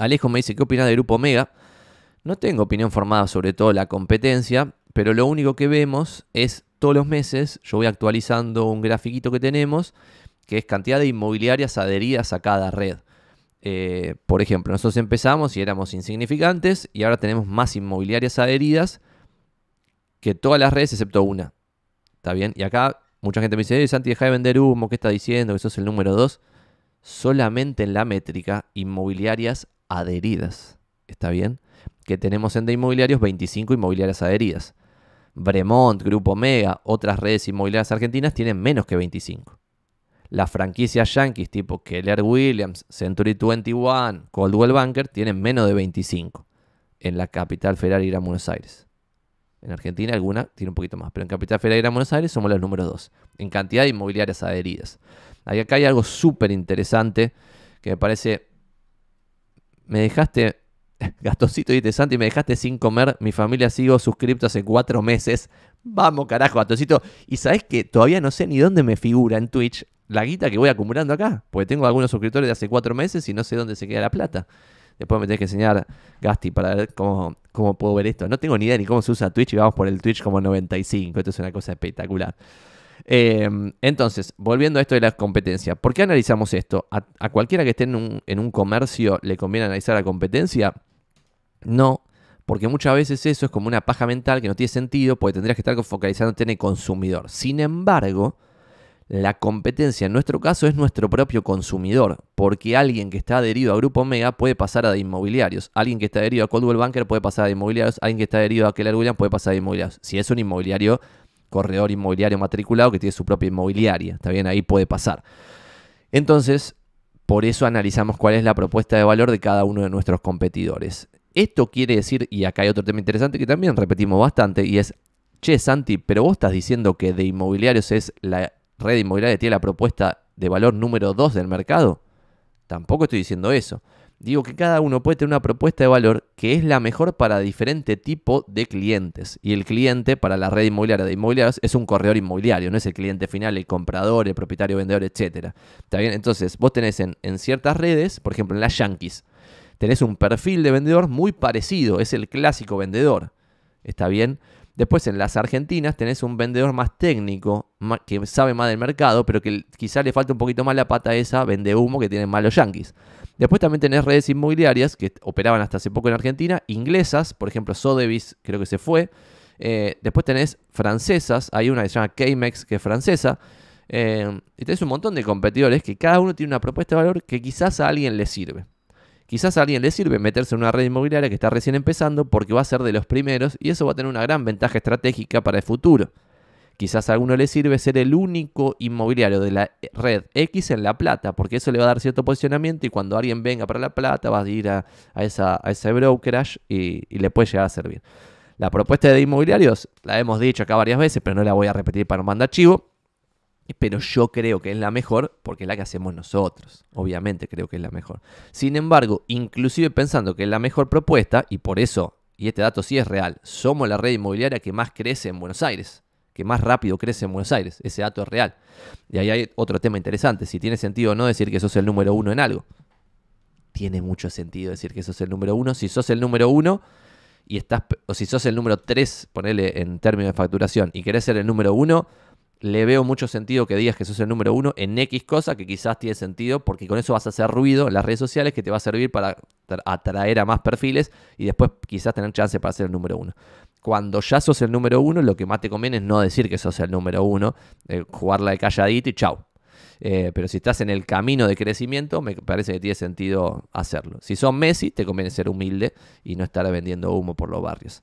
Alejo me dice, ¿qué opina de Grupo Omega? No tengo opinión formada sobre todo la competencia, pero lo único que vemos es todos los meses, yo voy actualizando un grafiquito que tenemos, que es cantidad de inmobiliarias adheridas a cada red. Eh, por ejemplo, nosotros empezamos y éramos insignificantes y ahora tenemos más inmobiliarias adheridas que todas las redes excepto una. ¿Está bien? Y acá mucha gente me dice, eh, Santi, deja de vender humo, ¿qué está diciendo? Que sos el número dos. Solamente en la métrica inmobiliarias adheridas. ¿Está bien? Que tenemos en de inmobiliarios 25 inmobiliarias adheridas. Bremont, Grupo Mega, otras redes inmobiliarias argentinas tienen menos que 25. Las franquicias yankees tipo Keller Williams, Century 21, Coldwell Banker tienen menos de 25 en la capital federal y a Buenos Aires. En Argentina alguna tiene un poquito más, pero en Capital Federal y a Buenos Aires somos los números 2. en cantidad de inmobiliarias adheridas. Ahí acá hay algo súper interesante que me parece me dejaste Gastosito y Santi, me dejaste sin comer. Mi familia sigo suscripto hace cuatro meses. Vamos, carajo, Gastosito. Y sabes que todavía no sé ni dónde me figura en Twitch la guita que voy acumulando acá. Porque tengo algunos suscriptores de hace cuatro meses y no sé dónde se queda la plata. Después me tenés que enseñar, Gasti, para ver cómo, cómo puedo ver esto. No tengo ni idea ni cómo se usa Twitch y vamos por el Twitch como 95. Esto es una cosa espectacular. Em, entonces, volviendo a esto de la competencia, ¿por qué analizamos esto? ¿A, cualquiera que esté en un, comercio le conviene analizar la competencia? No, porque muchas veces eso es como una paja mental que no tiene sentido, porque tendrías que estar focalizándote en el consumidor. Sin embargo, la competencia en nuestro caso es nuestro propio consumidor, porque alguien que está adherido a Grupo Omega puede pasar a de inmobiliarios, alguien que está adherido a Coldwell Banker puede pasar a de inmobiliarios, alguien que está adherido a Keller Williams puede pasar a de inmobiliarios. Si es un inmobiliario corredor inmobiliario matriculado que tiene su propia inmobiliaria. Está bien, ahí puede pasar. Entonces, por eso analizamos cuál es la propuesta de valor de cada uno de nuestros competidores. Esto quiere decir, y acá hay otro tema interesante que también repetimos bastante, y es, che, Santi, pero vos estás diciendo que de inmobiliarios es la red inmobiliaria que tiene la propuesta de valor número 2 del mercado. Tampoco estoy diciendo eso digo que cada uno puede tener una propuesta de valor que es la mejor para diferente tipo de clientes. Y el cliente para la red inmobiliaria de inmobiliarios es un corredor inmobiliario, no es el cliente final, el comprador, el propietario, vendedor, etc. ¿Está bien? Entonces, vos tenés en, ciertas redes, por ejemplo en las Yankees, tenés un perfil de vendedor muy parecido, es el clásico vendedor. ¿Está bien? Después en las Argentinas tenés un vendedor más técnico, que sabe más del mercado, pero que quizá le falta un poquito más la pata esa vende humo que tienen los Yankees. Después también tenés redes inmobiliarias que operaban hasta hace poco en Argentina, inglesas, por ejemplo, Sotheby's creo que se fue. Eh, después tenés francesas, hay una que se llama k e que es francesa. Eh, y tenés un montón de competidores que cada uno tiene una propuesta de valor que quizás a alguien le sirve. Quizás a alguien le sirve meterse en una red inmobiliaria que está recién empezando porque va a ser de los primeros y eso va a tener una gran ventaja estratégica para el futuro. Quizás a alguno le sirve ser el único inmobiliario de la red X en La Plata, porque eso le va a dar cierto posicionamiento y cuando alguien venga para La Plata va a ir a, esa, a ese brokerage y, le puede llegar a servir. La propuesta de inmobiliarios la hemos dicho acá varias veces, pero no la voy a repetir para no mandar chivo. Pero yo creo que es la mejor porque es la que hacemos nosotros. Obviamente creo que es la mejor. Sin embargo, inclusive pensando que es la mejor propuesta, y por eso, y este dato sí es real, somos la red inmobiliaria que más crece en Buenos Aires que más rápido crece en Buenos Aires. Ese dato es real. Y ahí hay otro tema interesante. Si tiene sentido o no decir que sos el número uno en algo. Tiene mucho sentido decir que sos el número uno. Si sos el número uno y estás, o si sos el número tres, ponele en términos de facturación, y querés ser el número uno, le veo mucho sentido que digas que sos el número uno en X cosa que quizás tiene sentido porque con eso vas a hacer ruido en las redes sociales que te va a servir para atraer a más perfiles y después quizás tener chance para ser el número uno cuando ya sos el número uno, lo que más te conviene es no decir que sos el número uno, eh, jugarla de calladito y chau. Eh, pero si estás en el camino de crecimiento, me parece que tiene sentido hacerlo. Si sos Messi, te conviene ser humilde y no estar vendiendo humo por los barrios.